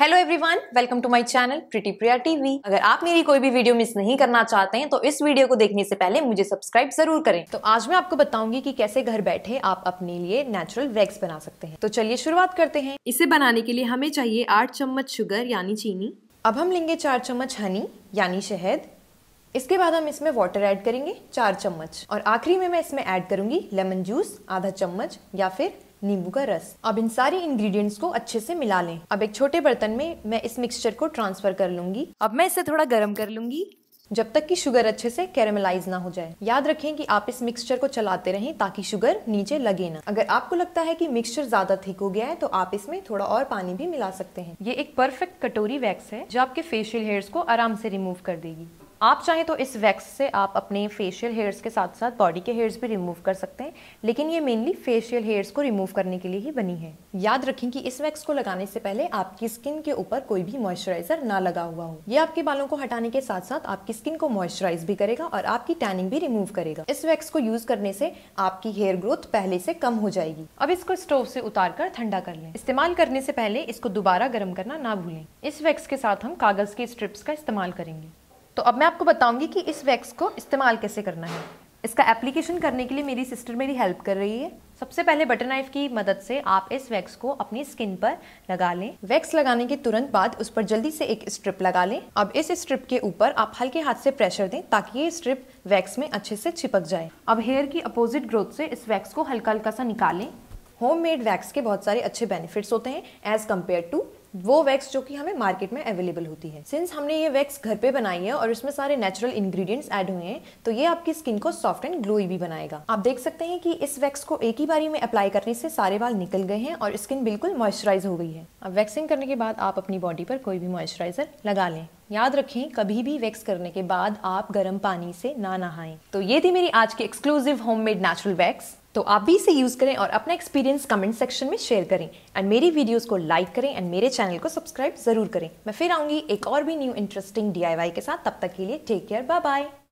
hello everyone welcome to my channel pretty Priya TV अगर आप मेरी कोई भी वीडियो मिस नहीं करना चाहते हैं तो इस वीडियो को देखने से पहले मुझे सब्सक्राइब जरूर करें तो आज मैं आपको बताऊंगी कि कैसे घर बैठे आप अपने लिए नेचुरल वैक्स बना सकते हैं तो चलिए शुरुआत करते हैं इसे बनाने के लिए हमें चाहिए आठ चम्मच शुगर यानी चीनी अब हम लेंगे चार चम्मच हनी यानी शहद इसके बाद हम इसमें वाटर ऐड करेंगे चार चम्मच और आखिरी में मैं इसमें ऐड करूंगी लेमन जूस आधा चम्मच या फिर नींबू का रस अब इन सारे इंग्रेडिएंट्स को अच्छे से मिला लें अब एक छोटे बर्तन में मैं इस मिक्सचर को ट्रांसफर कर लूंगी अब मैं इसे थोड़ा गर्म कर लूंगी जब तक कि शुगर अच्छे से कैरेमलाइज ना हो जाए याद रखें कि आप इस मिक्सचर को चलाते रहें ताकि शुगर नीचे लगे ना अगर आपको लगता है कि मिक्सचर ज्यादा थिक हो गया है तो आप इसमें थोड़ा और पानी भी मिला सकते हैं ये एक परफेक्ट कटोरी वैक्स है जो आपके फेशियल हेयर्स को आराम से रिमूव कर देगी आप चाहें तो इस वैक्स से आप अपने फेशियल हेयर्स के साथ साथ बॉडी के हेयर्स भी रिमूव कर सकते हैं लेकिन ये मेनली फेशियल हेयर्स को रिमूव करने के लिए ही बनी है याद रखें कि इस वैक्स को लगाने से पहले आपकी स्किन के ऊपर कोई भी मॉइस्चराइजर ना लगा हुआ हो ये आपके बालों को हटाने के साथ साथ आपकी स्किन को मॉइस्चराइज भी करेगा और आपकी टैनिंग भी रिमूव करेगा इस वैक्स को यूज करने से आपकी हेयर ग्रोथ पहले से कम हो जाएगी अब इसको स्टोव से उतार कर ठंडा कर लें इस्तेमाल करने से पहले इसको दोबारा गर्म करना ना भूलें इस वैक्स के साथ हम कागज के स्ट्रिप्स का इस्तेमाल करेंगे तो अब मैं आपको बताऊंगी कि इस वैक्स को इस्तेमाल कैसे करना है इसका एप्लीकेशन करने के लिए मेरी सिस्टर मेरी हेल्प कर रही है सबसे पहले बटर नाइफ की मदद से आप इस वैक्स को अपनी स्किन पर लगा लें वैक्स लगाने के तुरंत बाद उस पर जल्दी से एक स्ट्रिप लगा लें अब इस स्ट्रिप के ऊपर आप हल्के हाथ से प्रेशर दें ताकि ये स्ट्रिप वैक्स में अच्छे से चिपक जाए अब हेयर की अपोजिट ग्रोथ से इस वैक्स को हल्का हल्का सा निकालें होम मेड वैक्स के बहुत सारे अच्छे बेनिफिट्स होते हैं एज कम्पेयर टू वो वैक्स जो कि हमें मार्केट में अवेलेबल होती है सिंस हमने ये वैक्स घर पे बनाई है और इसमें सारे नेचुरल इंग्रेडिएंट्स ऐड हुए हैं तो ये आपकी स्किन को सॉफ्ट एंड ग्लोई भी बनाएगा आप देख सकते हैं कि इस वैक्स को एक ही बारी में अप्लाई करने से सारे बाल निकल गए हैं और स्किन बिल्कुल मॉइस्चराइज हो गई है अब वैक्सिंग करने के बाद आप अपनी बॉडी पर कोई भी मॉइस्चराइजर लगा लें याद रखें कभी भी वैक्स करने के बाद आप गर्म पानी से ना नहाएं तो ये थी मेरी आज की एक्सक्लूसिव होममेड नेचुरल वैक्स तो आप भी इसे यूज़ करें और अपना एक्सपीरियंस कमेंट सेक्शन में शेयर करें एंड मेरी वीडियोस को लाइक करें एंड मेरे चैनल को सब्सक्राइब ज़रूर करें मैं फिर आऊँगी एक और भी न्यू इंटरेस्टिंग डी के साथ तब तक के लिए टेक केयर बाय बाय